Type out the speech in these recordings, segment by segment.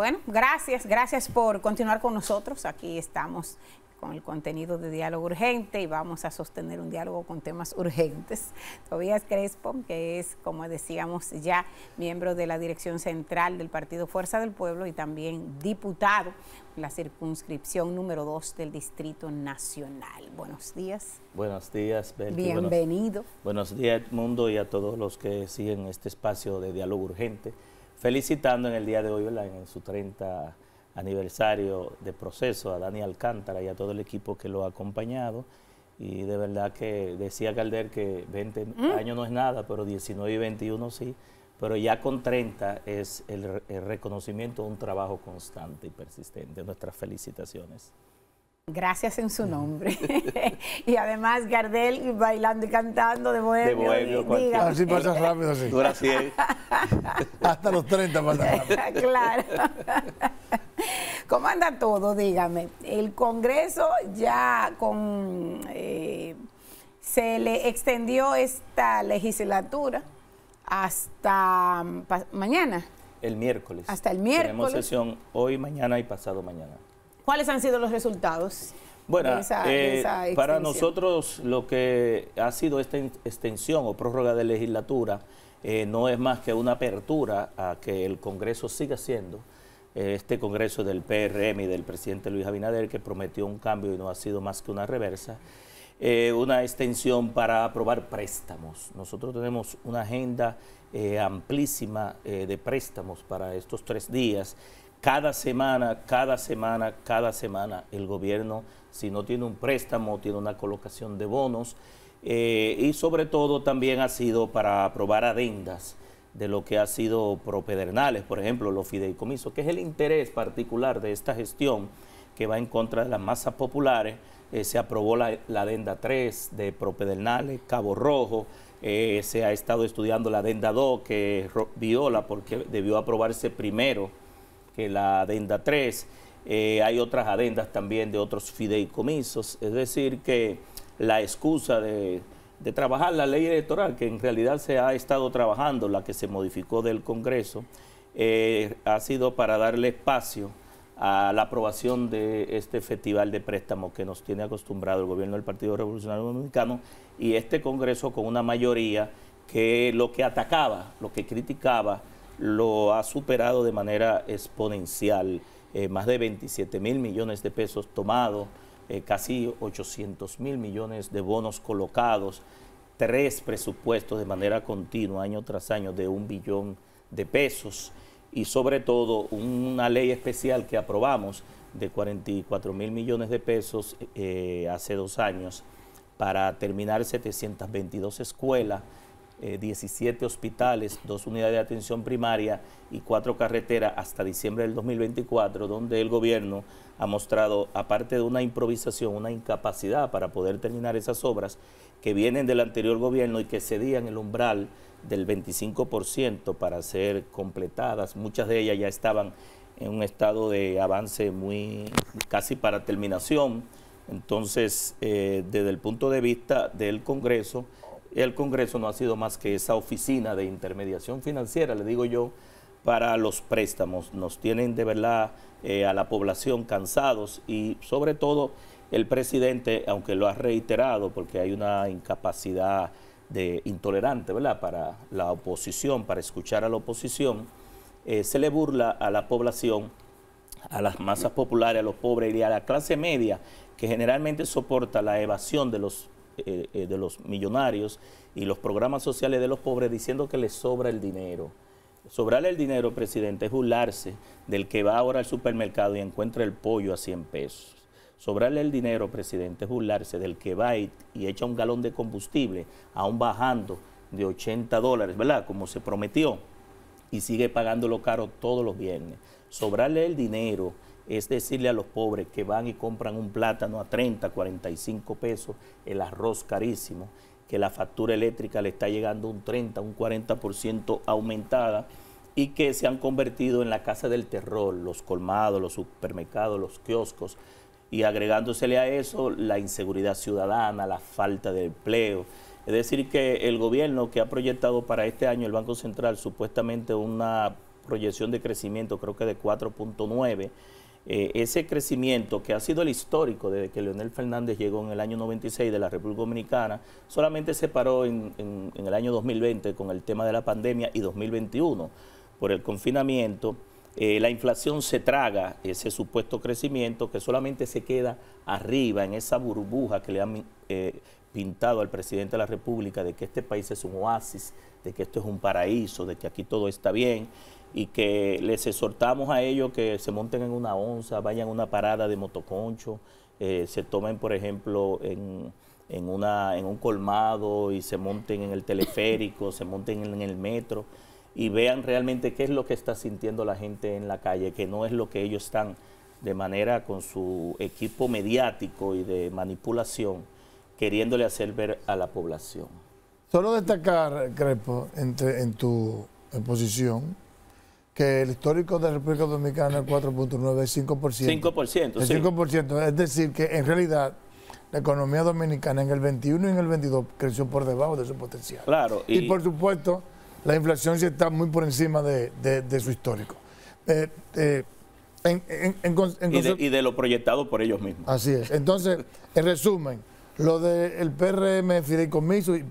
Bueno, gracias, gracias por continuar con nosotros. Aquí estamos con el contenido de diálogo urgente y vamos a sostener un diálogo con temas urgentes. Tobías Crespo, que es, como decíamos ya, miembro de la dirección central del Partido Fuerza del Pueblo y también diputado la circunscripción número 2 del Distrito Nacional. Buenos días. Buenos días, Bienvenido. Buenos, días, mundo, y a todos los que siguen este espacio de diálogo urgente felicitando en el día de hoy, en su 30 aniversario de proceso a Dani Alcántara y a todo el equipo que lo ha acompañado. Y de verdad que decía Calder que 20 mm. años no es nada, pero 19 y 21 sí. Pero ya con 30 es el, el reconocimiento de un trabajo constante y persistente. Nuestras felicitaciones. Gracias en su nombre. y además Gardel bailando y cantando de bohemio. De bohemio así pasa rápido, sí. Dura Hasta los 30 pasa rápido. claro. ¿Cómo anda todo? Dígame. El Congreso ya con... Eh, se le extendió esta legislatura hasta mm, mañana. El miércoles. Hasta el miércoles. Tenemos sesión hoy, mañana y pasado mañana. ¿Cuáles han sido los resultados? Bueno, eh, para nosotros lo que ha sido esta extensión o prórroga de legislatura eh, no es más que una apertura a que el Congreso siga siendo eh, este Congreso del PRM y del presidente Luis Abinader, que prometió un cambio y no ha sido más que una reversa, una extensión para aprobar préstamos. Nosotros tenemos una agenda amplísima de préstamos para estos tres días cada semana, cada semana, cada semana el gobierno, si no tiene un préstamo, tiene una colocación de bonos eh, y sobre todo también ha sido para aprobar adendas de lo que ha sido propedernales, por ejemplo, los fideicomisos, que es el interés particular de esta gestión que va en contra de las masas populares. Eh, se aprobó la, adenda 3 de propedernales, Cabo Rojo, eh, se ha estado estudiando la adenda 2 que viola porque debió aprobarse primero que la adenda 3, eh, hay otras adendas también de otros fideicomisos, es decir, que la excusa de, trabajar la ley electoral, que en realidad se ha estado trabajando, la que se modificó del Congreso, eh, ha sido para darle espacio a la aprobación de este festival de préstamos que nos tiene acostumbrado el gobierno del Partido Revolucionario Dominicano y este Congreso con una mayoría que lo que atacaba, lo que criticaba, lo ha superado de manera exponencial, eh, más de 27 mil millones de pesos tomados, eh, casi 800 mil millones de bonos colocados, tres presupuestos de manera continua, año tras año, de un billón de pesos y sobre todo una ley especial que aprobamos de 44 mil millones de pesos eh, hace dos años para terminar 722 escuelas, 17 eh, hospitales, dos unidades de atención primaria y cuatro carreteras hasta diciembre del 2024, donde el gobierno ha mostrado, aparte de una improvisación, una incapacidad para poder terminar esas obras que vienen del anterior gobierno y que cedían el umbral del 25% para ser completadas. Muchas de ellas ya estaban en un estado de avance muy casi para terminación. Entonces, eh, desde el punto de vista del Congreso, el Congreso no ha sido más que esa oficina de intermediación financiera, le digo yo, para los préstamos. Nos tienen de verdad eh, a la población cansados y sobre todo el presidente, aunque lo ha reiterado, porque hay una incapacidad de intolerante, ¿verdad? Para la oposición, para escuchar a la oposición, eh, se le burla a la población, a las masas populares, a los pobres y a la clase media que generalmente soporta la evasión de los eh, eh, de los millonarios y los programas sociales de los pobres diciendo que les sobra el dinero. Sobrarle el dinero, presidente, es burlarse del que va ahora al supermercado y encuentra el pollo a 100 pesos. Sobrarle el dinero, presidente, es burlarse del que va y, y echa un galón de combustible, aún bajando de 80 dólares, ¿verdad? Como se prometió, y sigue pagándolo caro todos los viernes. Sobrarle el dinero es decirle a los pobres que van y compran un plátano a 30, 45 pesos, el arroz carísimo, que la factura eléctrica le está llegando un 30, un 40% aumentada y que se han convertido en la casa del terror, los colmados, los supermercados, los kioscos, y agregándosele a eso la inseguridad ciudadana, la falta de empleo. Es decir, que el gobierno que ha proyectado para este año el Banco Central supuestamente una proyección de crecimiento creo que de 4.9, eh, ese crecimiento que ha sido el histórico desde que Leonel Fernández llegó en el año 96 de la República Dominicana, solamente se paró en, el año 2020 con el tema de la pandemia y 2021 por el confinamiento. Eh, la inflación se traga ese supuesto crecimiento que solamente se queda arriba en esa burbuja que le han eh, pintado al presidente de la República de que este país es un oasis, de que esto es un paraíso, de que aquí todo está bien y que les exhortamos a ellos que se monten en una onza, vayan a una parada de motoconcho, eh, se tomen, por ejemplo, en, una, en un colmado y se monten en el teleférico, se monten en el metro y vean realmente qué es lo que está sintiendo la gente en la calle, que no es lo que ellos están de manera con su equipo mediático y de manipulación queriéndole hacer ver a la población. Solo destacar, Crepo, entre en tu exposición, que el histórico de la República Dominicana es 4.9, es 5%. 5%, es sí. 5%, es decir, que en realidad la economía dominicana en el 21 y en el 22 creció por debajo de su potencial. Claro. Y, por supuesto, la inflación si está muy por encima de, su histórico. Eh, eh, y de lo proyectado por ellos mismos. Así es. Entonces, en resumen, lo del el PRM fideicomiso y,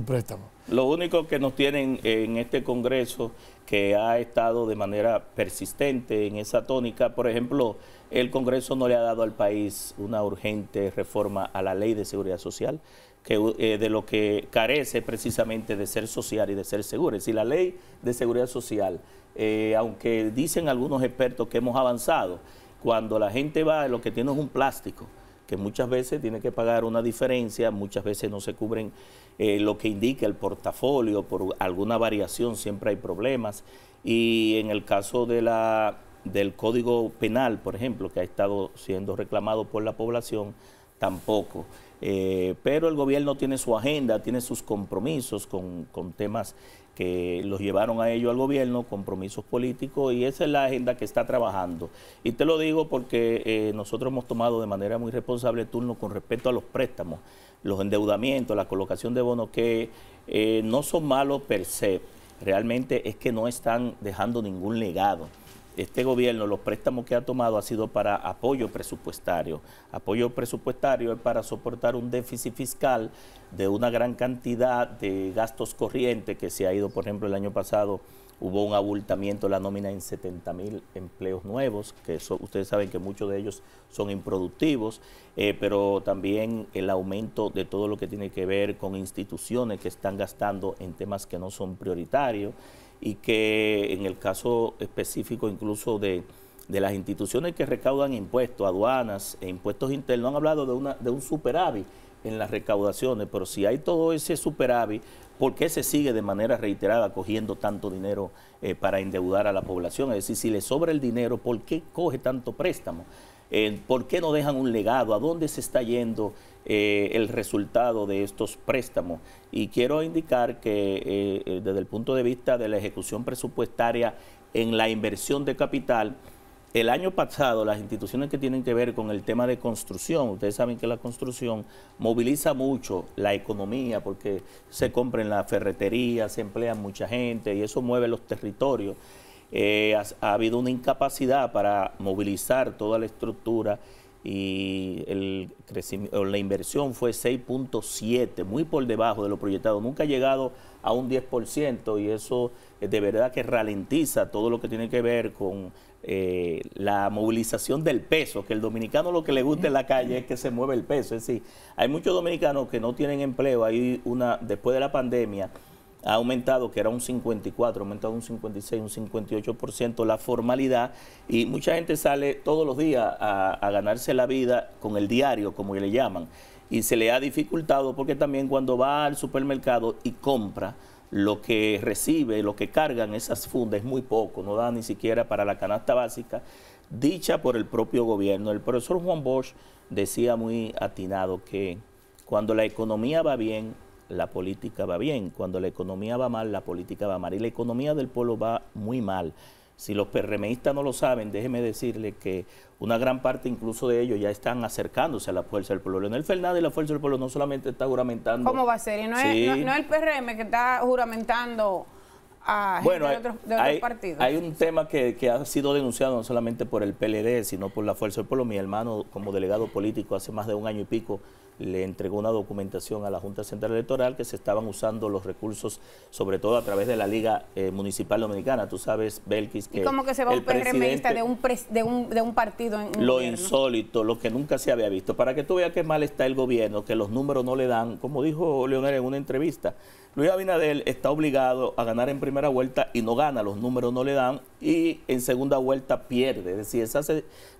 préstamo. Lo único que nos tienen en este Congreso que ha estado de manera persistente en esa tónica, por ejemplo, el Congreso no le ha dado al país una urgente reforma a la ley de seguridad social, que, eh, de lo que carece precisamente de ser social y de ser seguro. Es decir, la ley de seguridad social, eh, aunque dicen algunos expertos que hemos avanzado, cuando la gente va, lo que tiene es un plástico que muchas veces tiene que pagar una diferencia, muchas veces no se cubren eh, lo que indica el portafolio, por alguna variación siempre hay problemas. Y en el caso de la, del Código Penal, por ejemplo, que ha estado siendo reclamado por la población, tampoco. Eh, pero el gobierno tiene su agenda, tiene sus compromisos con, con temas que los llevaron a ello al gobierno, compromisos políticos, y esa es la agenda que está trabajando. Y te lo digo porque eh, nosotros hemos tomado de manera muy responsable turno con respecto a los préstamos, los endeudamientos, la colocación de bonos, que eh, no son malos per se, realmente es que no están dejando ningún legado este gobierno, los préstamos que ha tomado ha sido para apoyo presupuestario. Apoyo presupuestario es para soportar un déficit fiscal de una gran cantidad de gastos corrientes que se ha ido, por ejemplo, el año pasado hubo un abultamiento de la nómina en 70 mil empleos nuevos, que ustedes saben que muchos de ellos son improductivos, eh, pero también el aumento de todo lo que tiene que ver con instituciones que están gastando en temas que no son prioritarios y que en el caso específico incluso de, las instituciones que recaudan impuestos, aduanas e impuestos internos, han hablado de, de un superávit en las recaudaciones, pero si hay todo ese superávit, ¿por qué se sigue de manera reiterada cogiendo tanto dinero eh, para endeudar a la población? Es decir, si le sobra el dinero, ¿por qué coge tanto préstamo? Eh, ¿Por qué no dejan un legado? ¿A dónde se está yendo eh, el resultado de estos préstamos? Y quiero indicar que desde el punto de vista de la ejecución presupuestaria en la inversión de capital, el año pasado, las instituciones que tienen que ver con el tema de construcción, ustedes saben que la construcción moviliza mucho la economía porque se compra en la ferretería, se emplea mucha gente y eso mueve los territorios. Eh, ha habido una incapacidad para movilizar toda la estructura y el crecimiento, la inversión fue 6.7, muy por debajo de lo proyectado, nunca ha llegado a un 10% y eso de verdad que ralentiza todo lo que tiene que ver con eh, la movilización del peso, que el dominicano lo que le gusta en la calle es que se mueve el peso, es decir, hay muchos dominicanos que no tienen empleo, hay una, después de la pandemia, ha aumentado, que era un 54, ha aumentado un 56, un 58% la formalidad y mucha gente sale todos los días a, ganarse la vida con el diario, como le llaman, y se le ha dificultado porque también cuando va al supermercado y compra, lo que recibe, lo que cargan esas fundas es muy poco, no da ni siquiera para la canasta básica, dicha por el propio gobierno. El profesor Juan Bosch decía muy atinado que cuando la economía va bien, la política va bien. Cuando la economía va mal, la política va mal. Y la economía del pueblo va muy mal. Si los PRMistas no lo saben, déjeme decirle que una gran parte incluso de ellos ya están acercándose a la fuerza del pueblo. Leonel Fernández, la fuerza del pueblo, no solamente está juramentando. ¿Cómo va a ser? Y no, es, el PRM que está juramentando a gente de otros, partidos. Hay un tema que, que, ha sido denunciado no solamente por el PLD, sino por la Fuerza del Pueblo. Mi hermano, como delegado político, hace más de un año y pico, le entregó una documentación a la Junta Central Electoral que se estaban usando los recursos, sobre todo a través de la Liga eh, Municipal Dominicana. Tú sabes, Belkis, que. ¿Y cómo que se va un PRMista de un, de, un, partido en. lo insólito, lo que nunca se había visto. Para que tú veas qué mal está el gobierno, que los números no le dan, como dijo Leonel en una entrevista. Luis Abinadel está obligado a ganar en primera vuelta y no gana, los números no le dan y en segunda vuelta pierde. Es decir, esa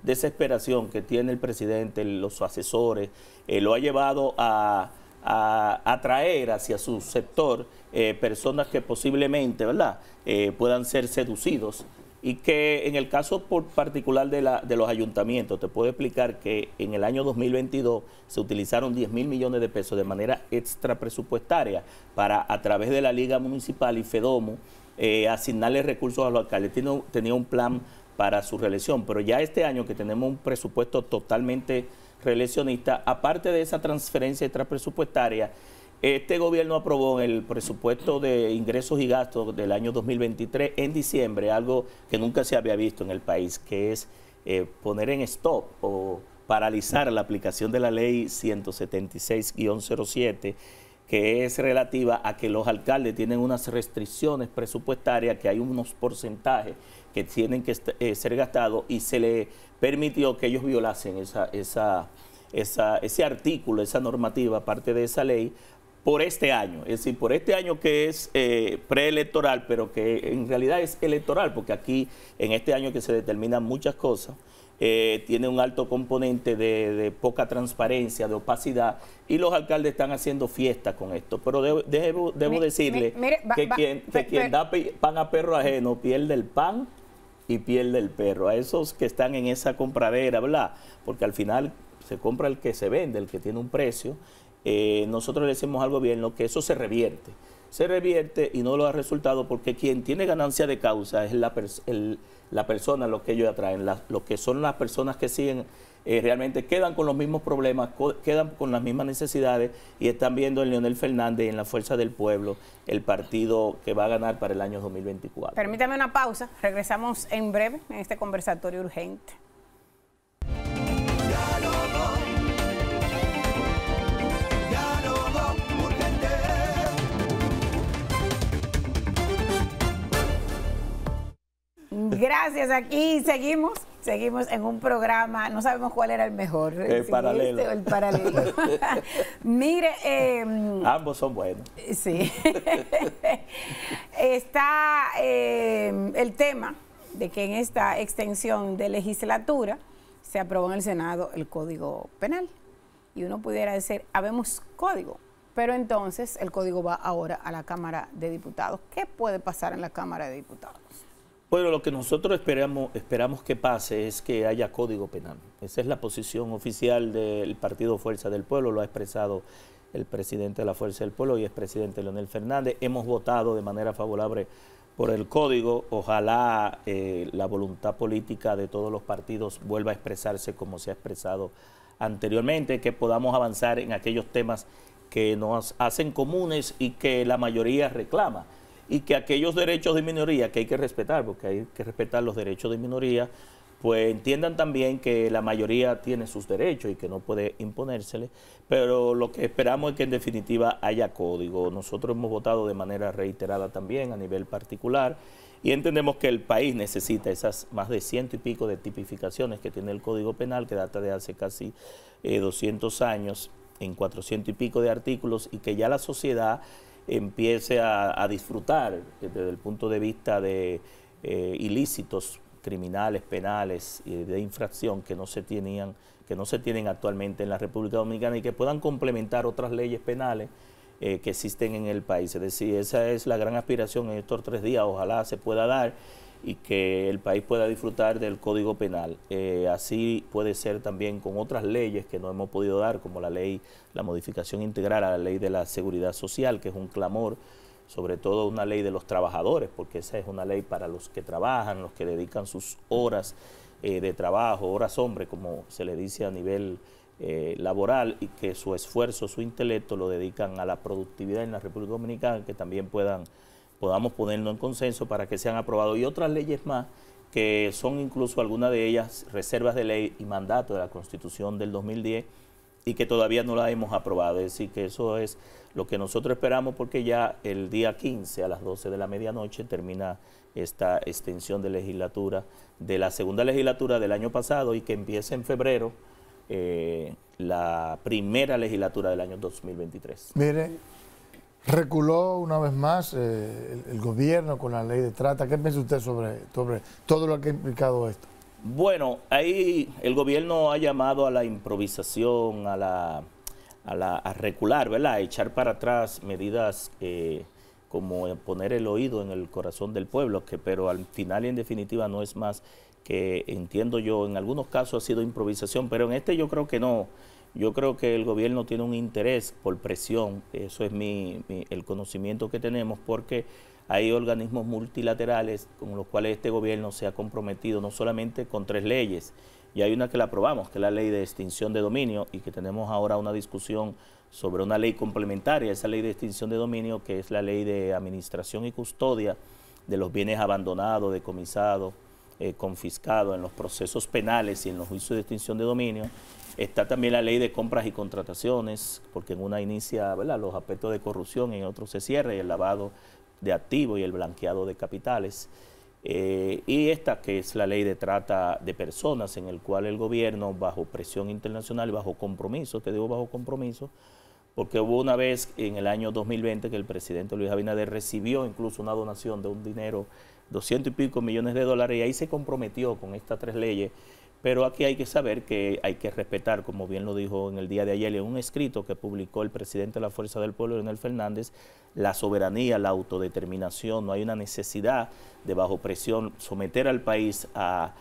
desesperación que tiene el presidente, los asesores, eh, lo ha llevado llevado a, atraer hacia su sector eh, personas que posiblemente ¿verdad? Eh, puedan ser seducidos y que en el caso particular de, la, de los ayuntamientos, te puedo explicar que en el año 2022 se utilizaron 10 mil millones de pesos de manera extra presupuestaria para a través de la Liga Municipal y FEDOMO eh, asignarle recursos a los alcaldes. tenía un plan para su reelección, pero ya este año que tenemos un presupuesto totalmente relacionista, aparte de esa transferencia extrapresupuestaria, este gobierno aprobó el presupuesto de ingresos y gastos del año 2023 en diciembre algo que nunca se había visto en el país, que es eh, poner en stop o paralizar la aplicación de la ley 176-07 que es relativa a que los alcaldes tienen unas restricciones presupuestarias, que hay unos porcentajes que tienen que eh, ser gastados y se le permitió que ellos violasen ese artículo, esa normativa, parte de esa ley, por este año. Es decir, por este año que es eh, preelectoral, pero que en realidad es electoral, porque aquí en este año que se determinan muchas cosas. Eh, tiene un alto componente de, poca transparencia, de opacidad, y los alcaldes están haciendo fiesta con esto. Pero debo, decirle que, quien, da pan a perro ajeno pierde el pan y pierde el perro. A esos que están en esa compradera, Porque al final se compra el que se vende, el que tiene un precio. Eh, nosotros le decimos al gobierno que eso se revierte se revierte y no lo ha resultado porque quien tiene ganancia de causa es la, la persona, lo que ellos atraen, la, lo que son las personas que siguen eh, realmente quedan con los mismos problemas, quedan con las mismas necesidades y están viendo en Leonel Fernández y en la Fuerza del Pueblo el partido que va a ganar para el año 2024. Permítame una pausa, regresamos en breve en este conversatorio urgente. Gracias, aquí seguimos. Seguimos en un programa, no sabemos cuál era el mejor. El paralelo. el paralelo. Mire. Em, Ambos son buenos. Sí. Está em, el tema de que en esta extensión de legislatura se aprobó en el Senado el Código Penal. Y uno pudiera decir, habemos código, pero entonces el código va ahora a la Cámara de Diputados. ¿Qué puede pasar en la Cámara de Diputados? Bueno, lo que nosotros esperamos, esperamos que pase es que haya código penal. Esa es la posición oficial del Partido Fuerza del Pueblo, lo ha expresado el presidente de la Fuerza del Pueblo y expresidente Leonel Fernández. Hemos votado de manera favorable por el código. Ojalá eh, la voluntad política de todos los partidos vuelva a expresarse como se ha expresado anteriormente, que podamos avanzar en aquellos temas que nos hacen comunes y que la mayoría reclama y que aquellos derechos de minoría que hay que respetar, porque hay que respetar los derechos de minoría, pues entiendan también que la mayoría tiene sus derechos y que no puede imponérsele, pero lo que esperamos es que en definitiva haya código. Nosotros hemos votado de manera reiterada también a nivel particular y entendemos que el país necesita esas más de ciento y pico de tipificaciones que tiene el Código Penal, que data de hace casi 200 eh, años, en cuatrocientos y pico de artículos y que ya la sociedad empiece a, disfrutar eh, desde el punto de vista de eh, ilícitos criminales, penales y de infracción que no se tenían, que no se tienen actualmente en la República Dominicana y que puedan complementar otras leyes penales eh, que existen en el país. Es decir, esa es la gran aspiración en estos tres días. Ojalá se pueda dar y que el país pueda disfrutar del Código Penal. Eh, así puede ser también con otras leyes que no hemos podido dar, como la ley, la modificación integral a la ley de la seguridad social, que es un clamor, sobre todo una ley de los trabajadores, porque esa es una ley para los que trabajan, los que dedican sus horas eh, de trabajo, horas hombre, como se le dice a nivel eh, laboral, y que su esfuerzo, su intelecto lo dedican a la productividad en la República Dominicana, que también puedan podamos ponernos en consenso para que sean aprobados. Y otras leyes más que son incluso algunas de ellas reservas de ley y mandato de la Constitución del 2010 y que todavía no la hemos aprobado. Es decir, que eso es lo que nosotros esperamos porque ya el día 15 a las 12 de la medianoche termina esta extensión de legislatura de la segunda legislatura del año pasado y que empiece en febrero eh, la primera legislatura del año 2023. Mire, Reculó una vez más eh, el, gobierno con la ley de trata. ¿Qué piensa usted sobre, todo lo que ha implicado esto? Bueno, ahí el gobierno ha llamado a la improvisación, a la a, la, a recular, ¿verdad? A echar para atrás medidas eh, como poner el oído en el corazón del pueblo, que pero al final y en definitiva no es más que entiendo yo, en algunos casos ha sido improvisación, pero en este yo creo que no, yo creo que el gobierno tiene un interés por presión, eso es el conocimiento que tenemos, porque hay organismos multilaterales con los cuales este gobierno se ha comprometido no solamente con tres leyes, y hay una que la aprobamos, que es la ley de extinción de dominio, y que tenemos ahora una discusión sobre una ley complementaria esa ley de extinción de dominio, que es la ley de administración y custodia de los bienes abandonados, decomisados, eh, confiscado en los procesos penales y en los juicios de extinción de dominio. Está también la ley de compras y contrataciones, porque en una inicia los aspectos de corrupción y en otro se cierra, el lavado de activos y el blanqueado de capitales. Eh, y esta que es la ley de trata de personas, en el cual el gobierno, bajo presión internacional, bajo compromiso, te digo bajo compromiso, porque hubo una vez en el año 2020 que el presidente Luis Abinader recibió incluso una donación de un dinero 200 y pico millones de dólares, y ahí se comprometió con estas tres leyes. Pero aquí hay que saber que hay que respetar, como bien lo dijo en el día de ayer en un escrito que publicó el presidente de la Fuerza del Pueblo, Leonel Fernández, la soberanía, la autodeterminación, no hay una necesidad de bajo presión someter al país a,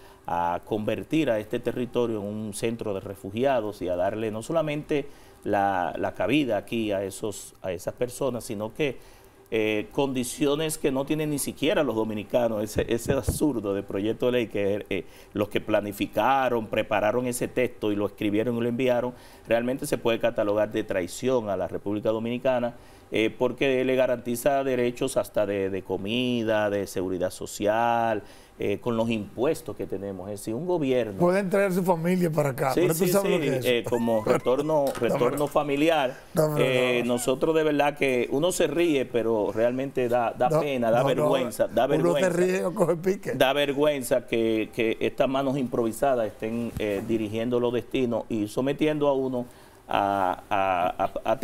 convertir a este territorio en un centro de refugiados y a darle no solamente la, cabida aquí a, esos, a esas personas, sino que eh, condiciones que no tienen ni siquiera los dominicanos, ese, ese absurdo de proyecto de ley que eh, los que planificaron, prepararon ese texto y lo escribieron y lo enviaron, realmente se puede catalogar de traición a la República Dominicana. Eh, porque le garantiza derechos hasta de, comida, de seguridad social, eh, con los impuestos que tenemos. Es decir, un gobierno... Pueden traer su familia para acá. Sí, sí, como retorno, retorno familiar. Eh, nosotros de verdad que uno se ríe, pero realmente da, da pena, da vergüenza. da vergüenza. Uno se ríe o coge pique. Da vergüenza que, que estas manos improvisadas estén dirigiendo los destinos y sometiendo a uno a, a,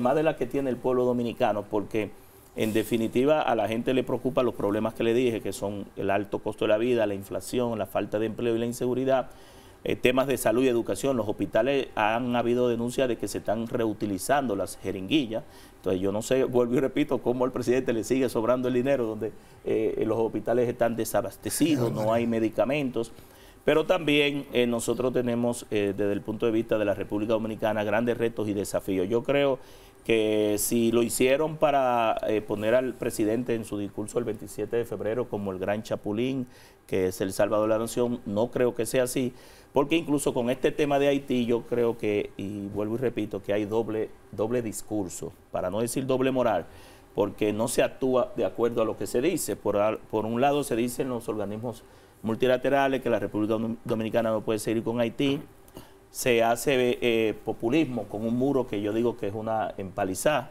más de las que tiene el pueblo dominicano, porque en definitiva a la gente le preocupa los problemas que le dije, que son el alto costo de la vida, la inflación, la falta de empleo y la inseguridad. Eh, temas de salud y educación. Los hospitales han habido denuncias de que se están reutilizando las jeringuillas. Entonces yo no sé, vuelvo y repito, cómo al presidente le sigue sobrando el dinero, donde eh, los hospitales están desabastecidos, no hay medicamentos. Pero también eh, nosotros tenemos, eh, desde el punto de vista de la República Dominicana, grandes retos y desafíos. Yo creo que si lo hicieron para eh, poner al presidente en su discurso el 27 de febrero como el gran chapulín, que es el salvador de la nación, no creo que sea así, porque incluso con este tema de Haití yo creo que, y vuelvo y repito, que hay doble, doble discurso, para no decir doble moral, porque no se actúa de acuerdo a lo que se dice. Por, por un lado se dicen los organismos multilaterales, que la República Dominicana no puede seguir con Haití. Se hace eh, populismo con un muro que yo digo que es una empalizada,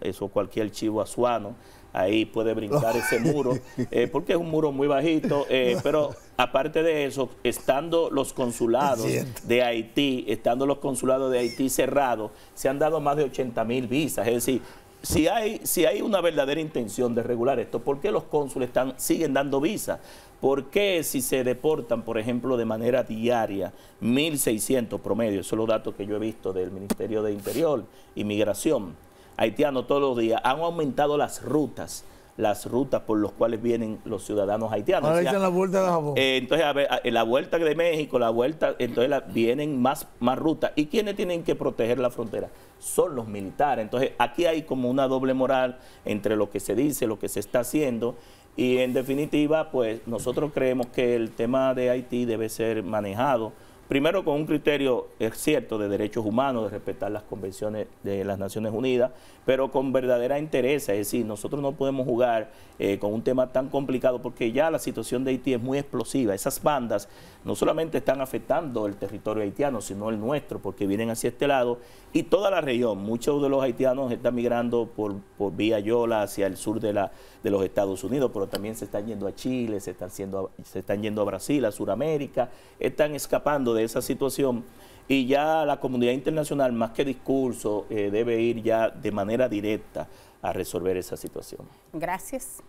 eso cualquier chivo azuano, ahí puede brincar oh. ese muro, eh, porque es un muro muy bajito, eh, pero aparte de eso, estando los consulados de Haití, estando los consulados de Haití cerrados, se han dado más de 80 mil visas, es decir, si hay, si hay una verdadera intención de regular esto, ¿por qué los cónsules están, siguen dando visas? ¿Por qué si se deportan, por ejemplo, de manera diaria, 1.600 promedio, esos son los datos que yo he visto del Ministerio de Interior Inmigración, haitiano haitianos todos los días, han aumentado las rutas, las rutas por las cuales vienen los ciudadanos haitianos. la vuelta de Japón. Eh, entonces, a ver, la vuelta de México, la vuelta, entonces vienen más, más rutas. ¿Y quiénes tienen que proteger la frontera? Son los militares. Entonces, aquí hay como una doble moral entre lo que se dice, lo que se está haciendo y en definitiva, pues nosotros creemos que el tema de Haití debe ser manejado primero con un criterio, es cierto, de derechos humanos, de respetar las convenciones de las Naciones Unidas, pero con verdadera interés, es decir, nosotros no podemos jugar eh, con un tema tan complicado porque ya la situación de Haití es muy explosiva. Esas bandas no solamente están afectando el territorio haitiano, sino el nuestro, porque vienen hacia este lado y toda la región. Muchos de los haitianos están migrando por, vía Yola hacia el sur de, la, de los Estados Unidos, pero también se están yendo a Chile, se están, se están yendo a Brasil, a Sudamérica, están escapando de esa situación y ya la comunidad internacional, más que discurso, eh, debe ir ya de manera directa a resolver esa situación. Gracias.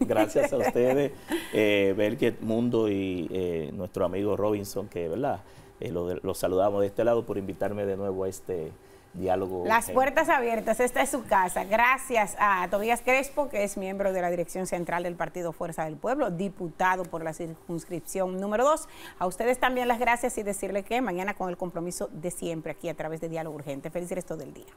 Gracias a ustedes, eh, Mundo y eh, nuestro amigo Robinson, que verdad, eh, saludamos de este lado por invitarme de nuevo a este diálogo. Las puertas abiertas, esta es su casa. Gracias a Tobías Crespo, que es miembro de la Dirección Central del Partido Fuerza del Pueblo, diputado por la circunscripción número 2. A ustedes también las gracias y decirle que mañana con el compromiso de siempre aquí a través de Diálogo Urgente. Feliz resto del día.